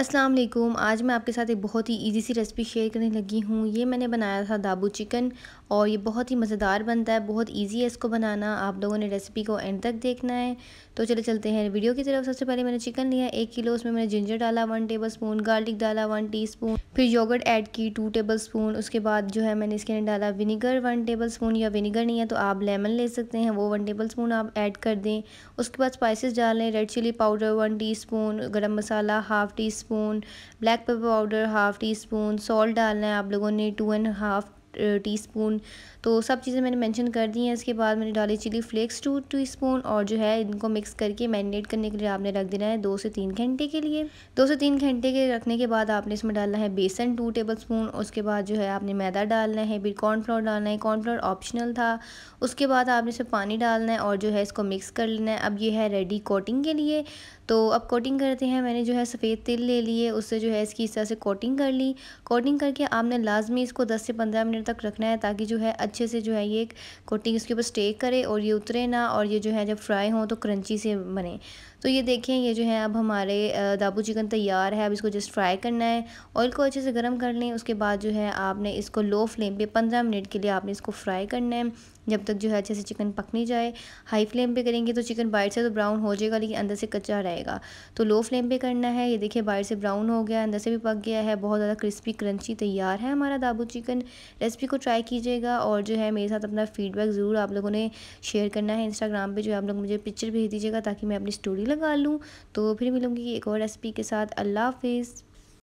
अस्सलाम वालेकुम आज मैं आपके साथ एक बहुत ही इजी सी रेसिपी शेयर करने लगी हूँ ये मैंने बनाया था दाबू चिकन और ये बहुत ही मज़ेदार बनता है बहुत इजी है इसको बनाना आप लोगों ने रेसिपी को एंड तक देखना है तो चले चलते हैं वीडियो की तरफ सबसे पहले मैंने चिकन लिया एक किलो उसमें मैंने जिंजर डाला वन टेबल स्पून गार्लिक डाला वन टी स्पून फिर योगर्ट ऐड की टू टेबल स्पून उसके बाद जो है मैंने इसके अंदर डाला विनीगर वन टेबल स्पून या विनीगर नहीं है तो आप लेमन ले सकते हैं वो वन टेबल स्पून आप ऐड कर दें उसके बाद स्पाइसिस डालें red chili powder one teaspoon garam masala half teaspoon spoon black pepper powder half tea spoon salt डालना है आप लोगों ने टू एंड हाफ़ टीस्पून तो सब चीज़ें मैंने मेंशन कर दी हैं इसके बाद मैंने डाली चिली फ्लेक्स टू टीस्पून और जो है इनको मिक्स करके मैरिनेट करने के लिए आपने रख देना है दो से तीन घंटे के लिए दो से तीन घंटे के रखने के बाद आपने इसमें डालना है बेसन टू टेबल स्पून उसके बाद जो है आपने मैदा डालना है फिर कॉर्नफ्लोर डालना है कॉर्नफ्लोर ऑप्शनल था उसके बाद आपने इसमें पानी डालना है और जो है इसको मिक्स कर लेना है अब ये है रेडी कोटिंग के लिए तो अब कोटिंग करते हैं मैंने जो है सफ़ेद तेल ले लिए उससे जो है इसकी इस तरह से कोटिंग कर ली कोटिंग करके आपने लाजमी इसको दस से पंद्रह मिनट मिनट तक रखना है ताकि जो है अच्छे से जो है ये कोटिंग इसके ऊपर स्टे करे और ये उतरे ना और ये जो है जब फ्राई हो तो क्रंची से बने तो ये देखें ये जो है अब हमारे दाबू चिकन तैयार है अब इसको जस्ट फ्राई करना है ऑयल को अच्छे से गर्म कर लें उसके बाद जो है आपने इसको लो फ्लेम पे पंद्रह मिनट के लिए आपने इसको फ्राई करना है जब तक जो है अच्छे से चिकन पक नहीं जाए हाई फ्लेम पे करेंगे तो चिकन बाहर से तो ब्राउन हो जाएगा लेकिन अंदर से कच्चा रहेगा तो लो फ्लेम पे करना है ये देखिए बाहर से ब्राउन हो गया अंदर से भी पक गया है बहुत ज़्यादा क्रिस्पी क्रंची तैयार है हमारा दाबू चिकन रेसिपी को ट्राई कीजिएगा और जो है मेरे साथ अपना फीडबैक ज़रूर आप लोगों ने शेयर करना है इंस्टाग्राम पर जो है आप लोग मुझे पिक्चर भेज दीजिएगा ताकि मैं अपनी स्टोरी लगा लूँ तो फिर मिलूँगी एक और रेसिपी के साथ अल्लाह हाफिज़